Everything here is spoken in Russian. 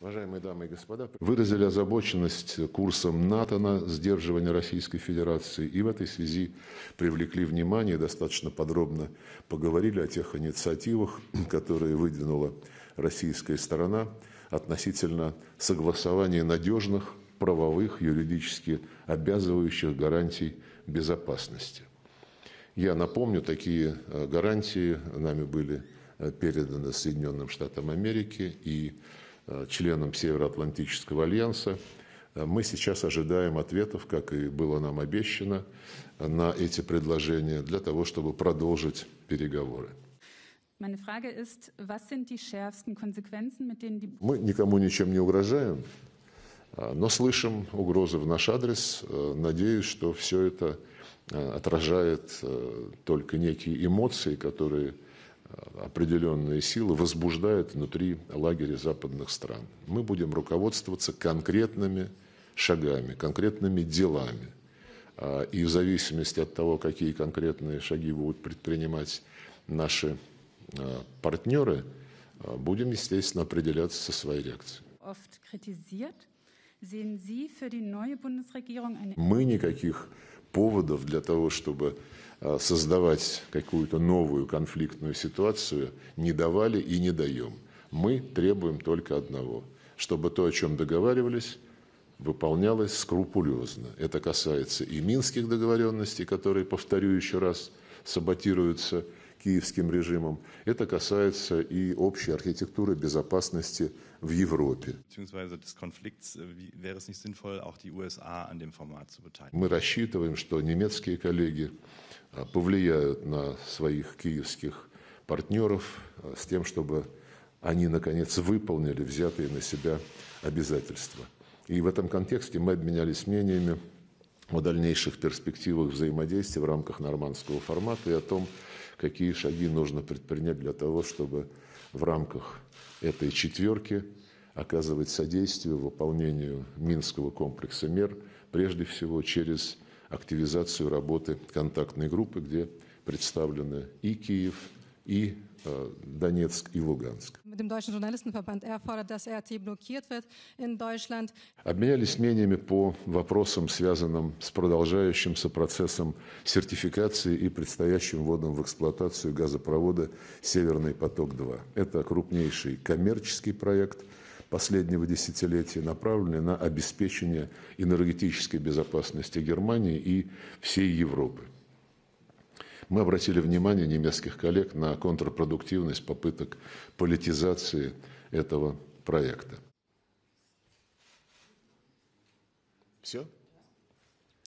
Уважаемые дамы и господа, выразили озабоченность курсом НАТО на сдерживание Российской Федерации и в этой связи привлекли внимание, достаточно подробно поговорили о тех инициативах, которые выдвинула российская сторона относительно согласования надежных правовых, юридически обязывающих гарантий безопасности. Я напомню, такие э, гарантии нами были Э, передано Соединенным Штатам Америки и э, членам Североатлантического альянса. Э, мы сейчас ожидаем ответов, как и было нам обещано, на эти предложения для того, чтобы продолжить переговоры. Мы никому ничем не угрожаем, но слышим угрозы в наш адрес. Надеюсь, что все это отражает только некие эмоции, которые определенные силы возбуждают внутри лагеря западных стран. Мы будем руководствоваться конкретными шагами, конкретными делами. А, и в зависимости от того, какие конкретные шаги будут предпринимать наши а, партнеры, а, будем, естественно, определяться со своей реакцией. Мы никаких поводов для того, чтобы а, создавать какую-то новую конфликтную ситуацию, не давали и не даем. Мы требуем только одного, чтобы то, о чем договаривались, выполнялось скрупулезно. Это касается и минских договоренностей, которые, повторю еще раз, саботируются киевским режимом. Это касается и общей архитектуры безопасности в Европе. Äh, мы рассчитываем, что немецкие коллеги а, повлияют на своих киевских партнеров а, с тем, чтобы они, наконец, выполнили взятые на себя обязательства. И в этом контексте мы обменялись мнениями о дальнейших перспективах взаимодействия в рамках нормандского формата и о том, какие шаги нужно предпринять для того, чтобы в рамках этой четверки оказывать содействие выполнению Минского комплекса мер, прежде всего через активизацию работы контактной группы, где представлены и Киев, и э, Донецк и Луганск. Er, er Обменялись мнениями по вопросам, связанным с продолжающимся процессом сертификации и предстоящим вводом в эксплуатацию газопровода «Северный поток-2». Это крупнейший коммерческий проект последнего десятилетия, направленный на обеспечение энергетической безопасности Германии и всей Европы. Мы обратили внимание немецких коллег на контрпродуктивность попыток политизации этого проекта. Все?